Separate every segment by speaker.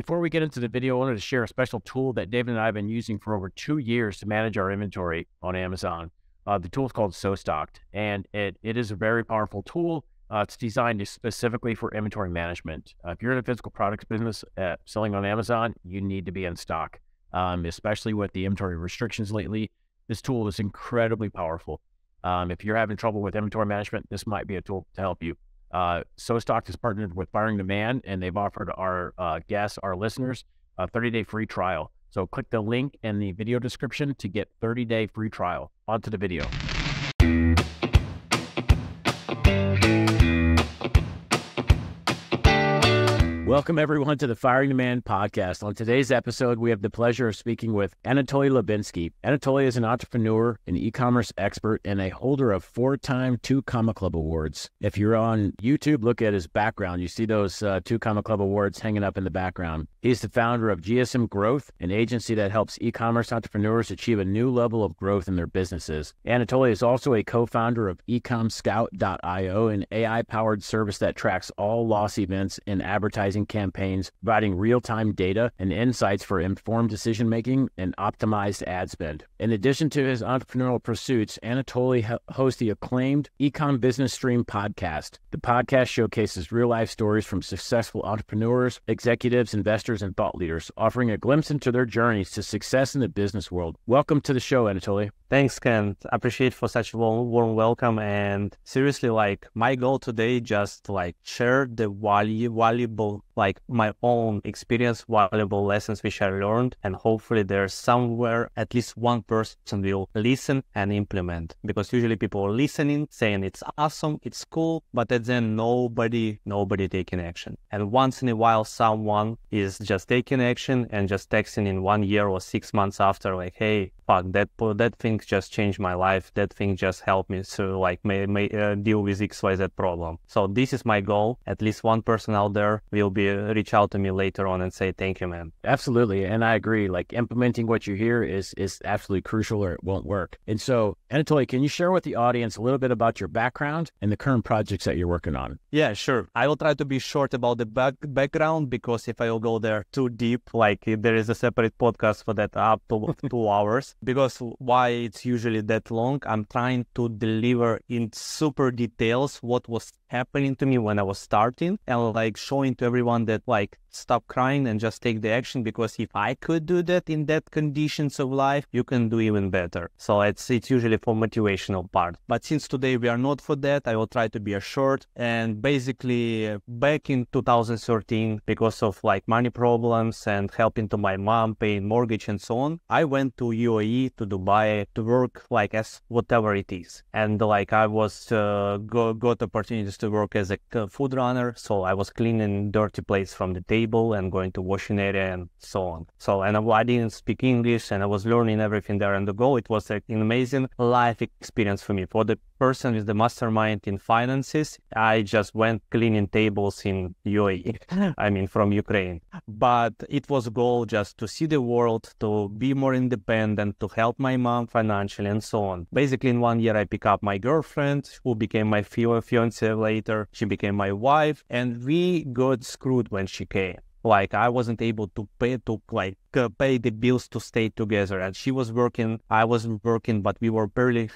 Speaker 1: Before we get into the video, I wanted to share a special tool that David and I have been using for over two years to manage our inventory on Amazon. Uh, the tool is called SoStocked, and it, it is a very powerful tool. Uh, it's designed specifically for inventory management. Uh, if you're in a physical products business uh, selling on Amazon, you need to be in stock, um, especially with the inventory restrictions lately. This tool is incredibly powerful. Um, if you're having trouble with inventory management, this might be a tool to help you. Uh, SoStock has partnered with Firing Demand, and they've offered our uh, guests, our listeners, a 30 day free trial. So click the link in the video description to get 30 day free trial. Onto the video. Welcome, everyone, to the Firing Demand podcast. On today's episode, we have the pleasure of speaking with Anatoly Labinsky. Anatoly is an entrepreneur, an e commerce expert, and a holder of four time two Comma Club awards. If you're on YouTube, look at his background. You see those uh, two Comma Club awards hanging up in the background. He's the founder of GSM Growth, an agency that helps e commerce entrepreneurs achieve a new level of growth in their businesses. Anatoly is also a co founder of ecomscout.io, an AI powered service that tracks all loss events in advertising campaigns, providing real time data and insights for informed decision making and optimized ad spend. In addition to his entrepreneurial pursuits, Anatoly hosts the acclaimed Econ Business Stream podcast. The podcast showcases real life stories from successful entrepreneurs, executives, investors, and thought leaders, offering a glimpse into their journeys to success in the business world. Welcome to the show, Anatoly. Thanks, Ken. I appreciate for such a warm, welcome. And seriously, like my
Speaker 2: goal today, just like share the valuable like my own experience, valuable lessons which I learned, and hopefully there's somewhere at least one person will listen and implement. Because usually people are listening, saying it's awesome, it's cool, but at nobody, nobody taking action. And once in a while someone is just taking action and just texting in one year or six months after, like, hey, fuck that that thing just changed my life that thing just helped me to like may, may, uh, deal with xyz problem so this is my goal at least one person out there will be reach out to me later on and
Speaker 1: say thank you, man. Absolutely, and I agree. Like implementing what you hear is is absolutely crucial, or it won't work. And so, Anatoly, can you share with the audience a little bit about your background and the current projects that you're working on?
Speaker 2: Yeah, sure. I will try to be short about the back- background because if I will go there too deep, like there is a separate podcast for that up to two hours. Because why it's usually that long, I'm trying to deliver in super details what was happening to me when I was starting and like showing to everyone that like stop crying and just take the action because if I could do that in that conditions of life, you can do even better. So it's it's usually for motivational part. But since today we are not for that, I will try to be assured. And basically back in 2013, because of like money problems and helping to my mom paying mortgage and so on, I went to UAE to Dubai to work like as whatever it is. And like I was uh, go, got opportunities used to work as a food runner, so I was cleaning dirty plates from the table and going to washing area and so on. So, and I didn't speak English and I was learning everything there on the go. It was an amazing life experience for me. For the person with the mastermind in finances, I just went cleaning tables in UAE, I mean, from Ukraine. But it was a goal just to see the world, to be more independent, to help my mom financially and so on. Basically, in one year, I picked up my girlfriend who became my fiancée later. She became my wife, and we got screwed when she came. Like I wasn't able to pay to like uh, pay the bills to stay together. And she was working, I was working, but we were barely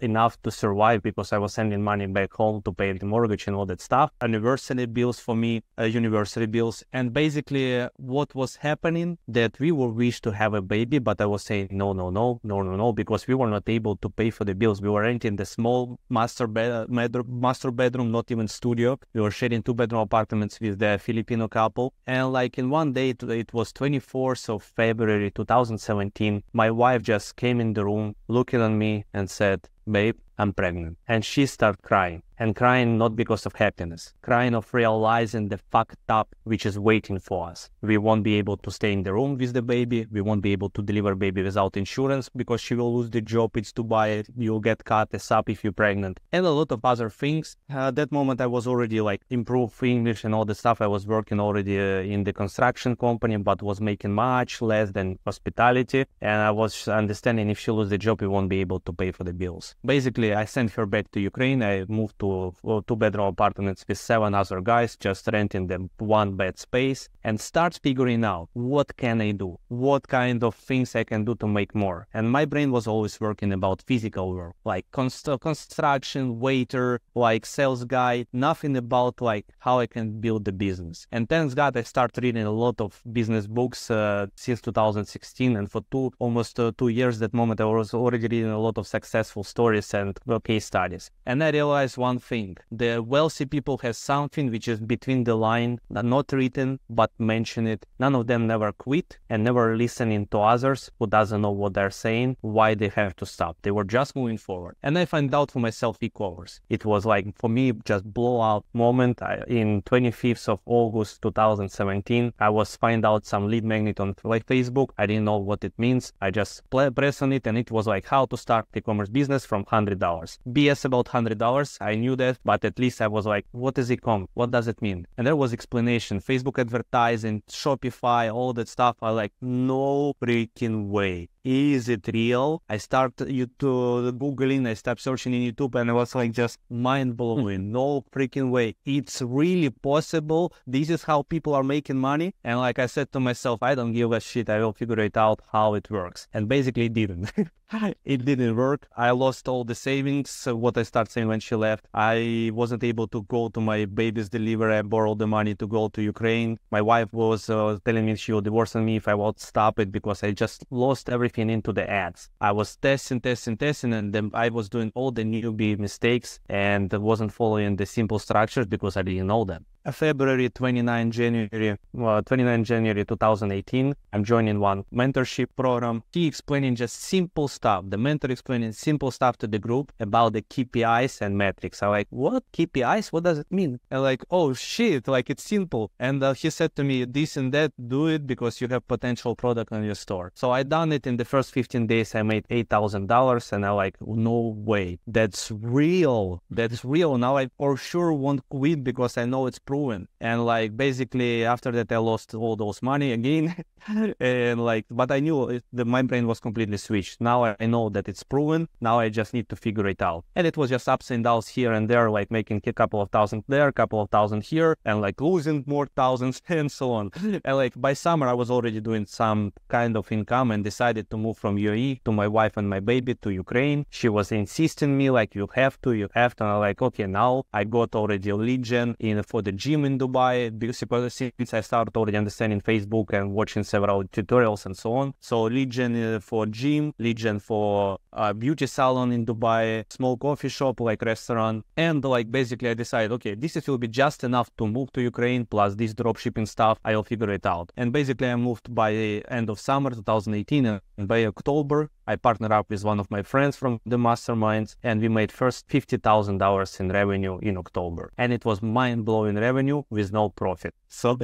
Speaker 2: enough to survive because I was sending money back home to pay the mortgage and all that stuff. University bills for me, uh, university bills, and basically uh, what was happening that we were wish to have a baby, but I was saying no, no, no, no, no, no, because we were not able to pay for the bills. We were renting the small master bed, master bedroom, not even studio. We were sharing two bedroom apartments with the Filipino couple, and like in one day it was 24, so of February 2017, my wife just came in the room looking at me and said, babe, I'm pregnant. And she started crying and crying not because of happiness, crying of realizing the fucked up which is waiting for us. We won't be able to stay in the room with the baby. We won't be able to deliver baby without insurance because she will lose the job. It's to buy it. You'll get cut as sub if you're pregnant and a lot of other things. Uh, at that moment, I was already like improved English and all the stuff. I was working already uh, in the construction company, but was making much less than hospitality. And I was understanding if she lose the job, we won't be able to pay for the bills basically I sent her back to Ukraine. I moved to uh, two bedroom apartments with seven other guys, just renting them one bed space and start figuring out what can I do, what kind of things I can do to make more. And my brain was always working about physical work, like const- construction, waiter, like sales guy, nothing about like how I can build the business. And thanks God I started reading a lot of business books uh, since 2016, and for two almost uh, two years that moment I was already reading a lot of successful stories stories and case studies. And I realized one thing. The wealthy people have something which is between the line, not written, but mention it. None of them never quit and never listening to others who doesn't know what they're saying, why they have to stop. They were just moving forward. And I find out for myself e-commerce. It was like, for me, just blowout moment. I, in 25th of August, 2017, I was find out some lead magnet on Facebook. I didn't know what it means. I just play, press on it and it was like how to start e-commerce business from $100. BS about $100. I knew that, but at least I was like, what is e-com? What does it mean? And there was explanation, Facebook advertising, Shopify, all that stuff. I like, no freaking way is it real? I started you to googling, I started searching in YouTube, and I was like just mind blowing. Hmm. no freaking way, it's really possible. This is how people are making money. And like I said to myself, I don't give a shit. I will figure it out how it works. And basically, it didn't. it didn't work. I lost all the savings. What I started saying when she left, I wasn't able to go to my baby's delivery. I borrowed the money to go to Ukraine. My wife was uh, telling me she would divorce me if I would stop it because I just lost everything everything into the ads. I was testing, testing, testing, and then I was doing all the newbie mistakes and wasn't following the simple structures because I didn't know them. February 29 January uh, 29 January 2018 I'm joining one mentorship program he explaining just simple stuff the mentor explaining simple stuff to the group about the KPIs and metrics I'm like what KPIs what does it mean and like oh shit like it's simple and uh, he said to me this and that do it because you have potential product on your store so I done it in the first 15 days I made $8,000 and I like no way that's real that's real now I for sure won't quit because I know it's proven ruin. And like basically after that, I lost all those money again. and like, but I knew it, the, my brain was completely switched. Now I know that it's proven. Now I just need to figure it out. And it was just ups and downs here and there, like making a couple of thousand there, a couple of thousand here, and like losing more thousands and so on. and like by summer, I was already doing some kind of income and decided to move from UAE to my wife and my baby to Ukraine. She was insisting me like, you have to, you have to. And I'm like, okay, now I got already a legion in for the gym in Dubai because since I started already understanding Facebook and watching several tutorials and so on. So lead gen uh, for gym, lead gen for a beauty salon in Dubai, small coffee shop, like restaurant. And like basically I decided, okay, this will be just enough to move to Ukraine plus this dropshipping stuff. I'll figure it out. And basically I moved by end of summer 2018 and by October I partnered up with one of my friends from the masterminds and we made first $50,000 in revenue in October. And it was mind blowing revenue with no profit. So,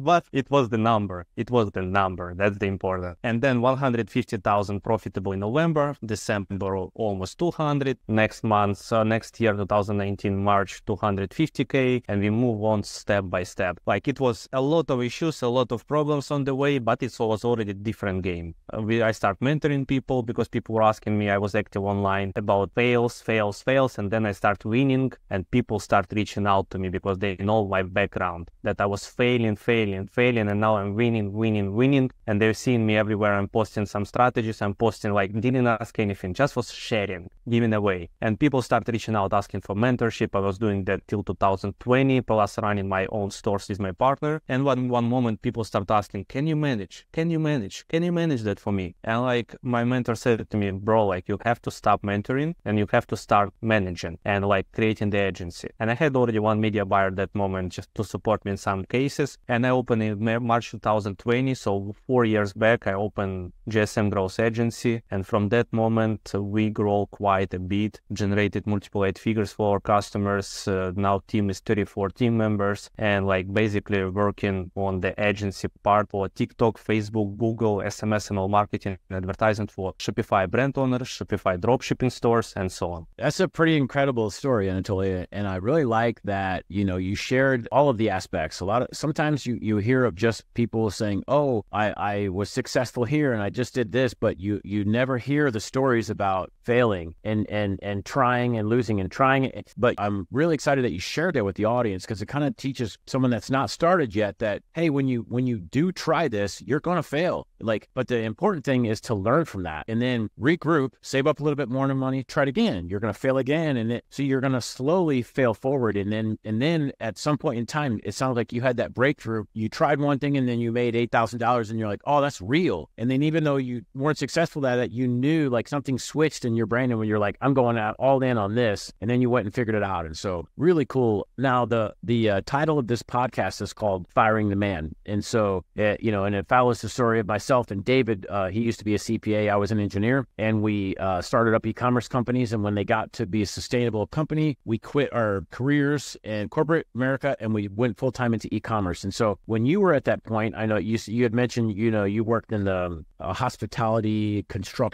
Speaker 2: but it was the number. It was the number. That's the important. And then 150,000 profitable in November, December December almost 200. Next month, uh, next year, 2019 March 250k, and we move on step by step. Like it was a lot of issues, a lot of problems on the way, but it was already different game. Uh, we, I start mentoring people because people were asking me. I was active online about fails, fails, fails, and then I start winning, and people start reaching out to me because they know my background that I was failing, failing, failing, and now I'm winning, winning, winning, and they're seeing me everywhere. I'm posting some strategies. I'm posting like didn't ask any anything, just was sharing, giving away. And people started reaching out asking for mentorship. I was doing that till 2020, plus running my own stores with my partner. And one one moment people started asking, Can you manage? Can you manage? Can you manage that for me? And like my mentor said to me, Bro, like you have to stop mentoring and you have to start managing and like creating the agency. And I had already one media buyer at that moment just to support me in some cases. And I opened in March 2020. So four years back, I opened GSM Growth Agency. And from that moment, moment, uh, we grow quite a bit, generated multiple eight figures for our customers. Uh, now team is 34 team members and like basically working on the agency part for TikTok, Facebook, Google, SMS and all marketing and advertising for Shopify brand owners, Shopify
Speaker 1: dropshipping stores and so on. That's a pretty incredible story, Anatoly. And I really like that, you know, you shared all of the aspects. A lot of sometimes you, you hear of just people saying, Oh, I, I was successful here and I just did this, but you you never hear the story stories about failing and and and trying and losing and trying it. But I'm really excited that you shared that with the audience because it kind of teaches someone that's not started yet that hey, when you when you do try this, you're going to fail. Like, but the important thing is to learn from that and then regroup, save up a little bit more money, try it again. You're going to fail again, and it, so you're going to slowly fail forward, and then and then at some point in time, it sounds like you had that breakthrough. You tried one thing, and then you made eight thousand dollars, and you're like, oh, that's real. And then even though you weren't successful at it, you knew like something something switched in your brain and when you're like, I'm going out all in on this, and then you went and figured it out. And so really cool. Now the the uh, title of this podcast is called Firing the Man, and so it, eh, you know, and it follows the story of myself and David, uh, he used to be a CPA, I was an engineer, and we uh, started up e-commerce companies. And when they got to be a sustainable company, we quit our careers in corporate America and we went full time into e-commerce. And so when you were at that point, I know you you had mentioned you know you worked in the uh, hospitality construction.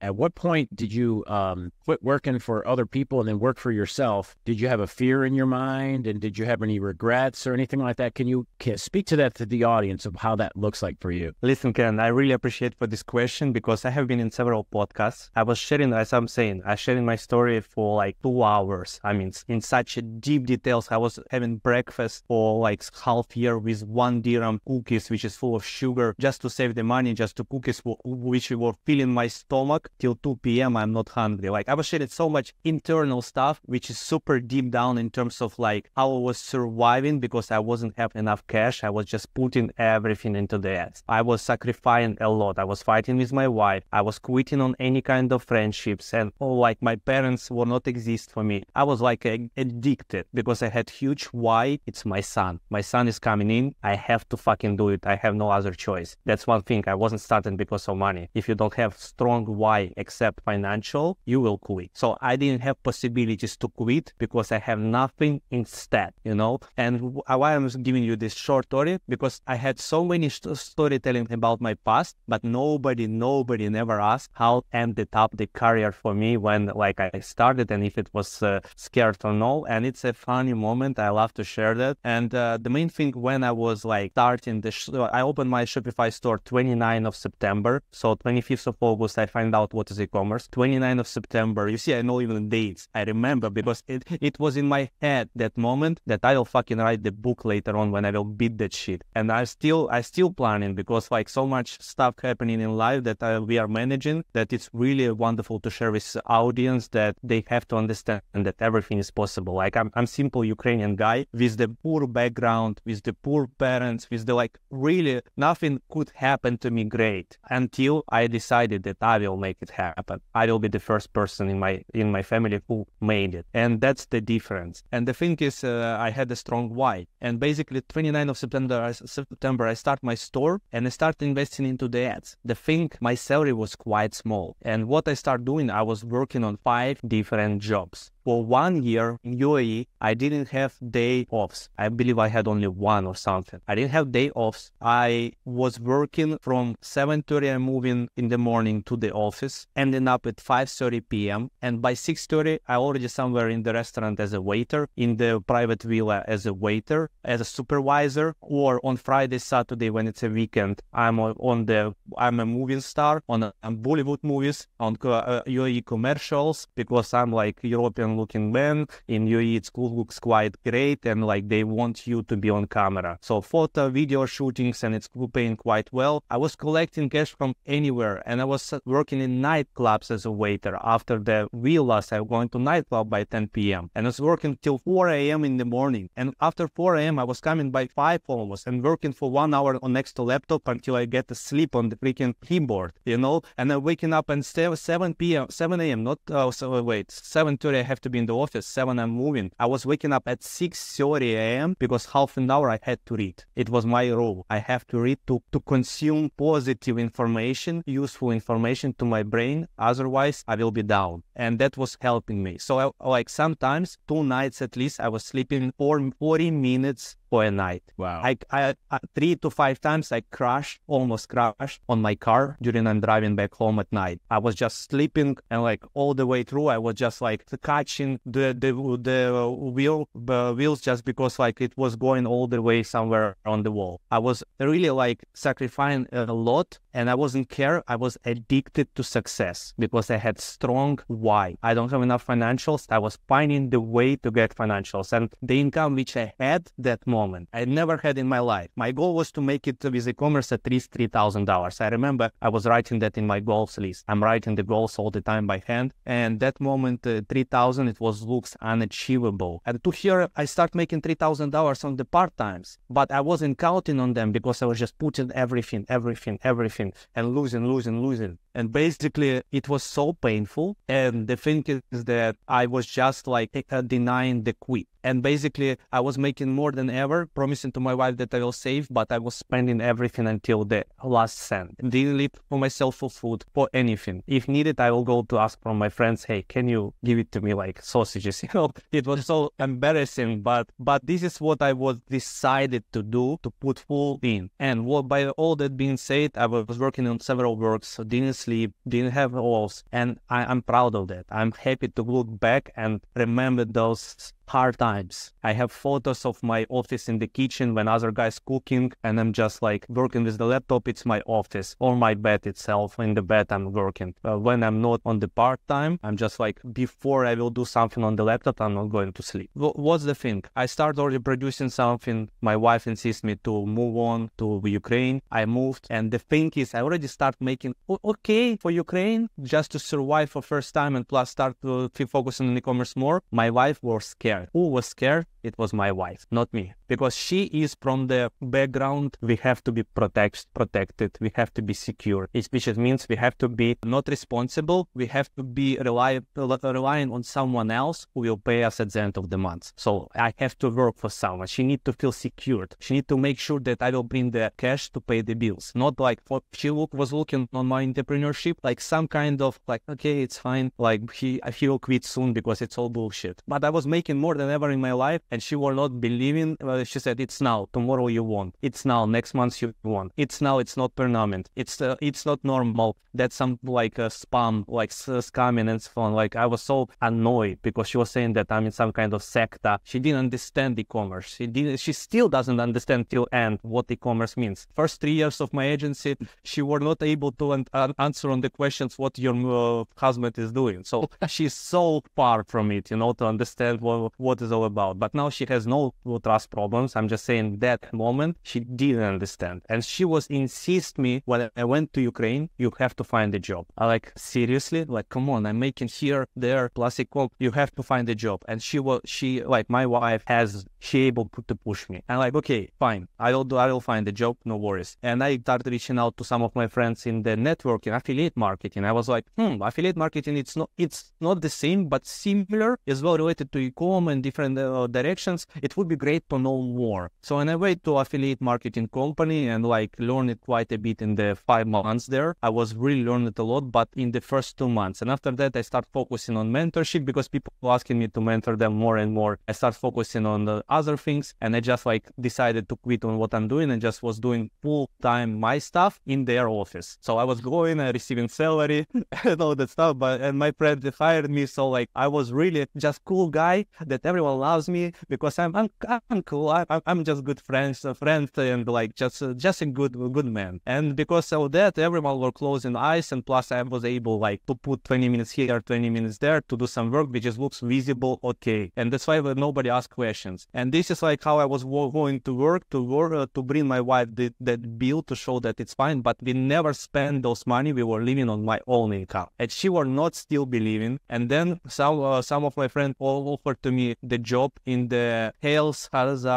Speaker 1: At what what point did you um, quit working for other people and then work for yourself? Did you have a fear in your mind, and did you have any regrets or anything like that? Can you can speak to that to the audience of how that looks like
Speaker 2: for you? Listen, Ken, I really appreciate for this question because I have been in several podcasts. I was sharing, as I'm saying, I sharing my story for like two hours. I mean, in such deep details. I was having breakfast for like half year with one dirham cookies, which is full of sugar, just to save the money, just to cookies which were filling my stomach till 2 p.m. I'm not hungry. Like I was sharing so much internal stuff, which is super deep down in terms of like how I was surviving because I wasn't have enough cash. I was just putting everything into the ads. I was sacrificing a lot. I was fighting with my wife. I was quitting on any kind of friendships and oh, like my parents will not exist for me. I was like addicted because I had huge why. It's my son. My son is coming in. I have to fucking do it. I have no other choice. That's one thing. I wasn't starting because of money. If you don't have strong why, except financial, you will quit. So I didn't have possibilities to quit because I have nothing instead, you know. And uh, why I'm giving you this short story because I had so many st- storytelling about my past, but nobody, nobody never asked how ended up the career for me when like I started and if it was uh, scared or no. And it's a funny moment. I love to share that. And uh, the main thing when I was like starting the, sh- uh, I opened my Shopify store 29 of September. So 25th of August, I find out what is e-commerce, 29th of September. You see, I know even dates. I remember because it, it was in my head that moment that I'll fucking write the book later on when I will beat that shit. And I still I still planning because like so much stuff happening in life that uh, we are managing that it's really wonderful to share with audience that they have to understand that everything is possible. Like I'm I'm simple Ukrainian guy with the poor background, with the poor parents, with the like really nothing could happen to me great until I decided that I will make it happen happen. I will be the first person in my in my family who made it, and that's the difference. And the thing is, uh, I had a strong why, and basically 29th of September, I, September I start my store and I start investing into the ads. The thing, my salary was quite small, and what I start doing, I was working on five different jobs for one year in UAE, I didn't have day offs. I believe I had only one or something. I didn't have day offs. I was working from 7:30 I'm moving in the morning to the office ending up at 5.30 p.m. And by 6.30, I already somewhere in the restaurant as a waiter, in the private villa as a waiter, as a supervisor, or on Friday, Saturday, when it's a weekend, I'm on the, I'm a movie star on, on Bollywood movies, on uh, UAE uh, commercials, because I'm like European looking man. In UAE, it looks quite great. And like they want you to be on camera. So photo, video shootings, and it's paying quite well. I was collecting cash from anywhere and I was working in night nightclubs as a waiter. After the villas, I was going to nightclub by 10 p.m. And I was working till 4 a.m. in the morning. And after 4 a.m., I was coming by 5 almost and working for one hour on next to laptop until I get to sleep on the freaking keyboard, you know? And I'm waking up and stay 7 p.m., 7 a.m., not, uh, so, wait, 7.30 I have to be in the office, 7 I'm moving. I was waking up at 6.30 a.m. because half an hour I had to read. It was my role. I have to read to, to consume positive information, useful information to my brain Otherwise, I will be down. And that was helping me. So, I, like sometimes two nights at least, I was sleeping for 40 minutes for a night. Wow. I, I, three to five times I crashed, almost crashed on my car during I'm driving back home at night. I was just sleeping and like all the way through I was just like catching the the the wheel the wheels just because like it was going all the way somewhere on the wall. I was really like sacrificing a lot and I wasn't care. I was addicted to success because I had strong why. I don't have enough financials. I was finding the way to get financials and the income which I had that month moment. I never had in my life. My goal was to make it with e-commerce at least $3,000. I remember I was writing that in my goals list. I'm writing the goals all the time by hand. And that moment, uh, 3,000, it was looks unachievable. And to here, I start making $3,000 on the part times, but I wasn't counting on them because I was just putting everything, everything, everything and losing, losing, losing. And basically, it was so painful. And the thing is that I was just like uh, denying the quit. And basically, I was making more than ever, promising to my wife that I will save, but I was spending everything until the last cent. Didn't leave for myself for food, for anything. If needed, I will go to ask from my friends, hey, can you give it to me like sausages? You know, it was so embarrassing, but but this is what I was decided to do to put full in. And what by all that being said, I was working on several works, so didn't sleep, didn't have walls. And I, am proud of that. I'm happy to look back and remember those hard times. I have photos of my office in the kitchen when other guys cooking and I'm just like working with the laptop, it's my office or my bed itself. In the bed I'm working. Uh, when I'm not on the part time, I'm just like before I will do something on the laptop, I'm not going to sleep. W- what's the thing? I start already producing something. My wife insists me to move on to Ukraine. I moved and the thing is I already start making okay for Ukraine just to survive for first time and plus start to uh, focus on e-commerce more. My wife was scared scared. Who was scared? It was my wife, not me because she is from the background we have to be protect, protected we have to be secure which means we have to be not responsible we have to be rely, relying on someone else who will pay us at the end of the month so i have to work for someone she need to feel secured she need to make sure that i will bring the cash to pay the bills not like what oh, she look, was looking on my entrepreneurship like some kind of like okay it's fine like he he will quit soon because it's all bullshit but i was making more than ever in my life and she were not believing uh, she said, "It's now. Tomorrow you won't. It's now. Next month you won't. It's now. It's not permanent. It's uh, it's not normal. That's some like uh, spam, like uh, scamming and so on." Like I was so annoyed because she was saying that I'm in some kind of secta. She didn't understand e-commerce. She didn't. She still doesn't understand till end what e-commerce means. First three years of my agency, she were not able to an- an answer on the questions what your uh, husband is doing. So she's so far from it, you know, to understand what what is all about. But now she has no trust problem problems. I'm just saying that moment she didn't understand, and she was insist me when I went to Ukraine, you have to find a job. I like seriously, like come on, I'm making here, there, plastic comp. You have to find a job, and she was she like my wife has she able to push me. I'm like okay, fine, I'll do, I'll find a job, no worries. And I started reaching out to some of my friends in the networking affiliate marketing. I was like, hmm, affiliate marketing, it's not it's not the same, but similar as well related to e-com and different uh, directions. It would be great to know own So when I went to affiliate marketing company and like learned it quite a bit in the five months there, I was really learning a lot, but in the first two months. And after that, I start focusing on mentorship because people asking me to mentor them more and more. I start focusing on the other things and I just like decided to quit on what I'm doing and just was doing full time my stuff in their office. So I was going and receiving salary and all that stuff. But and my friend fired me. So like I was really just cool guy that everyone loves me because I'm, I'm, I'm cool. I, am just good friends, a uh, friend, and like just uh, just a good good man. And because of that, everyone were closing eyes, and plus I was able like to put 20 minutes here, 20 minutes there to do some work which just looks visible, okay. And that's why nobody asked questions. And this is like how I was going to work to work uh, to bring my wife the, that bill to show that it's fine. But we never spend those money. We were living on my own income, and she were not still believing. And then some uh, some of my friends all offered to me the job in the Hales Harzan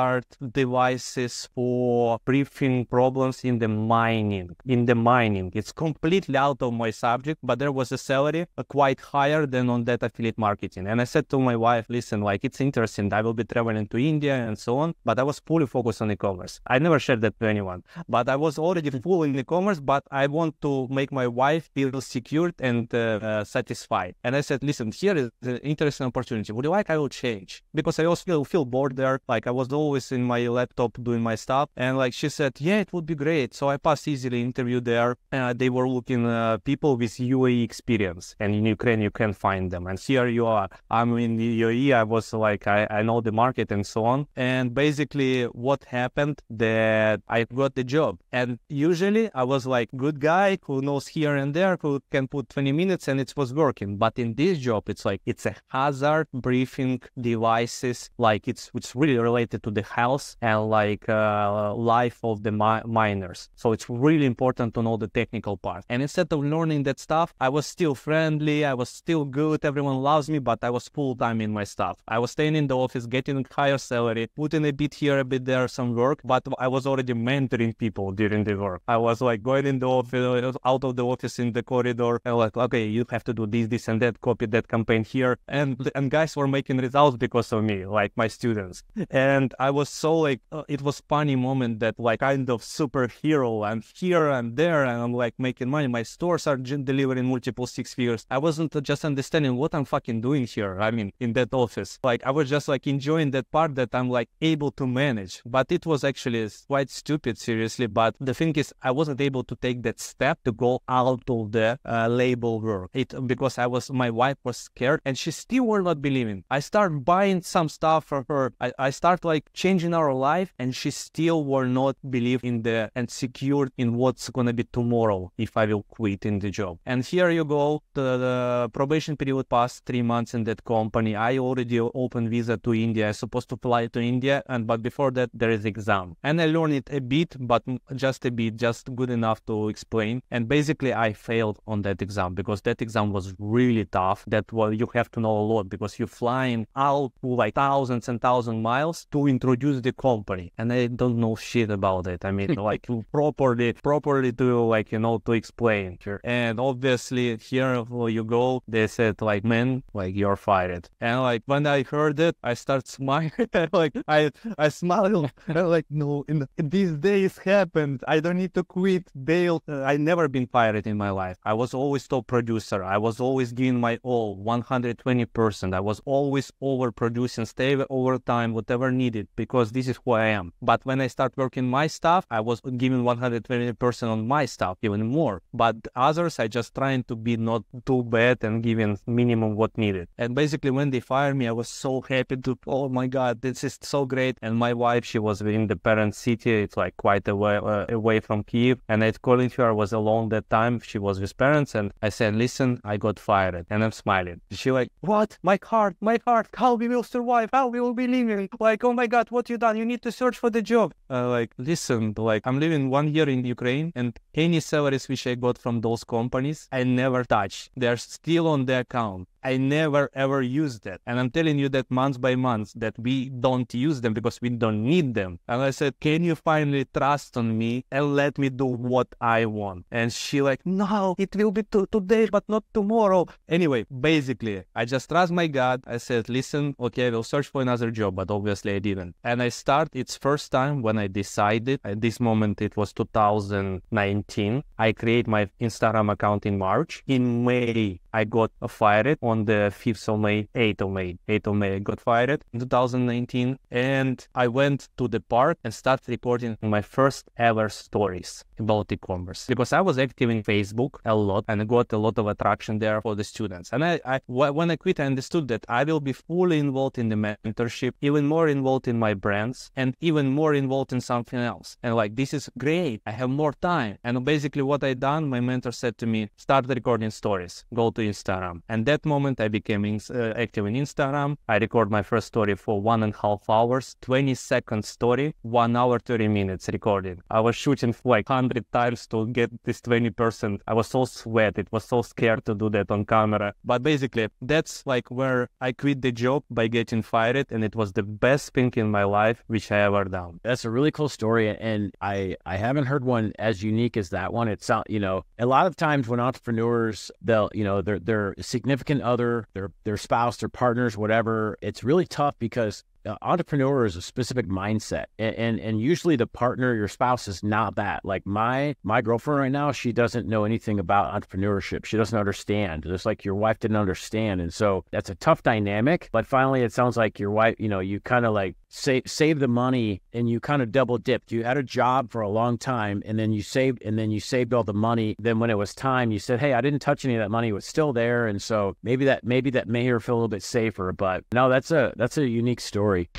Speaker 2: devices for briefing problems in the mining. In the mining, it's completely out of my subject, but there was a salary uh, quite higher than on that affiliate marketing. And I said to my wife, listen, like it's interesting. I will be traveling to India and so on, but I was fully focused on e-commerce. I never shared that to anyone, but I was already hmm. full in e-commerce. But I want to make my wife feel secured and uh, uh, satisfied. And I said, listen, here is an interesting opportunity. Would you like? I will change because I also feel, bored there. Like I was always in my laptop doing my stuff. And like she said, yeah, it would be great. So I passed easily interview there. Uh, they were looking uh, people with UAE experience, and in Ukraine you can find them. And here you are. I'm in the UAE. I was like, I, I know the market and so on. And basically, what happened that I got the job. And usually I was like good guy who knows here and there, who can put 20 minutes, and it was working. But in this job, it's like it's a hazard briefing devices. Like it's it's really related to the health and like uh, life of the mi- miners. So it's really important to know the technical part. And instead of learning that stuff, I was still friendly, I was still good, everyone loves me, but I was full time in my stuff. I was staying in the office, getting higher salary, putting a bit here, a bit there, some work, but I was already mentoring people during the work. I was like going in the office, out of the office in the corridor, and like, okay, you have to do this, this, and that, copy that campaign here. And, and guys were making results because of me, like my students. And I was so like, uh, it was funny moment that like kind of superhero. I'm here, I'm there, and I'm like making money. My stores are delivering multiple six figures. I wasn't uh, just understanding what I'm fucking doing here. I mean, in that office, like I was just like enjoying that part that I'm like able to manage. But it was actually quite stupid, seriously. But the thing is, I wasn't able to take that step to go out of the uh, label work. It because I was my wife was scared and she still were not believing. I start buying some stuff for her. I, I start like changing our life and she still will not believe in the and secure in what's going to be tomorrow if i will quit in the job and here you go the, the probation period passed three months in that company i already opened visa to india i supposed to fly to india and but before that there is exam and i learned it a bit but just a bit just good enough to explain and basically i failed on that exam because that exam was really tough that well you have to know a lot because you're flying out like thousands and thousand miles to into introduce the company and I don't know shit about it. I mean, like properly, properly to like, you know, to explain. Sure. And obviously here you go, they said like, man, like you're fired. And like when I heard it, I start smiling. like I, I smiled. I'm like, no, in, these days happened. I don't need to quit Dale. Uh, I never been fired in my life. I was always top producer. I was always giving my all, 120%. I was always over producing, stay overtime, whatever needed because this is who I am. But when I start working my stuff, I was giving 120% on my stuff, even more. But others, I just trying to be not too bad and giving minimum what needed. And basically, when they fired me, I was so happy to, oh my God, this is so great. And my wife, she was in the parent city. It's like quite away, uh, away from Kiev. And I calling her, I was alone that time. She was with parents. And I said, listen, I got fired. And I'm smiling. She like, what? My heart, my heart, how we will survive, how we will be living. Like, oh my God, God, what you done? You need to search for the job. Uh, like, listen, like I'm living one year in Ukraine, and any salaries which I got from those companies, I never touch. They're still on the account. I never ever used that. And I'm telling you that month by month that we don't use them because we don't need them. And I said, Can you finally trust on me and let me do what I want? And she like, No, it will be today, but not tomorrow. Anyway, basically, I just trust my God. I said, Listen, okay, I will search for another job, but obviously I didn't. And I start its first time when I decided at this moment it was 2019. I create my Instagram account in March. In May, I got fired on on the 5th of May, 8th of May, 8th of May, I got fired in 2019. And I went to the park and started reporting my first ever stories about e-commerce because I was active in Facebook a lot and I got a lot of attraction there for the students. And I, I when I quit, I understood that I will be fully involved in the mentorship, even more involved in my brands and even more involved in something else. And like, this is great. I have more time. And basically what I done, my mentor said to me, start recording stories, go to Instagram. And that moment moment, I became in, uh, active in Instagram. I record my first story for one and a half hours, 20 second story, one hour, 30 minutes recording. I was shooting like 100 times to get this 20%. I was so sweat. It was so scared to do that on camera. But basically, that's like where I quit the job by getting fired. And it was the best thing in my life, which
Speaker 1: I ever done. That's a really cool story. And I, I haven't heard one as unique as that one. It's you know, a lot of times when entrepreneurs, they'll, you know, they're, they're significant other, their their spouse, their partners, whatever. It's really tough because uh, entrepreneur is a specific mindset and, and, and usually the partner your spouse is not that like my my girlfriend right now she doesn't know anything about entrepreneurship she doesn't understand It's like your wife didn't understand and so that's a tough dynamic but finally it sounds like your wife you know you kind of like save save the money and you kind of double dipped. You had a job for a long time and then you saved and then you saved all the money. Then when it was time, you said, Hey, I didn't touch any of that money, it was still there. And so maybe that maybe that made her feel a little bit safer. But no, that's a that's a unique story.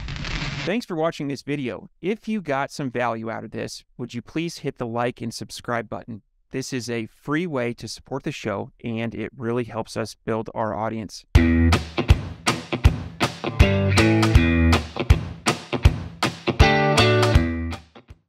Speaker 1: Thanks for watching this video. If you got some value out of this, would you please hit the like and subscribe button? This is a free way to support the show and it really helps us build our audience.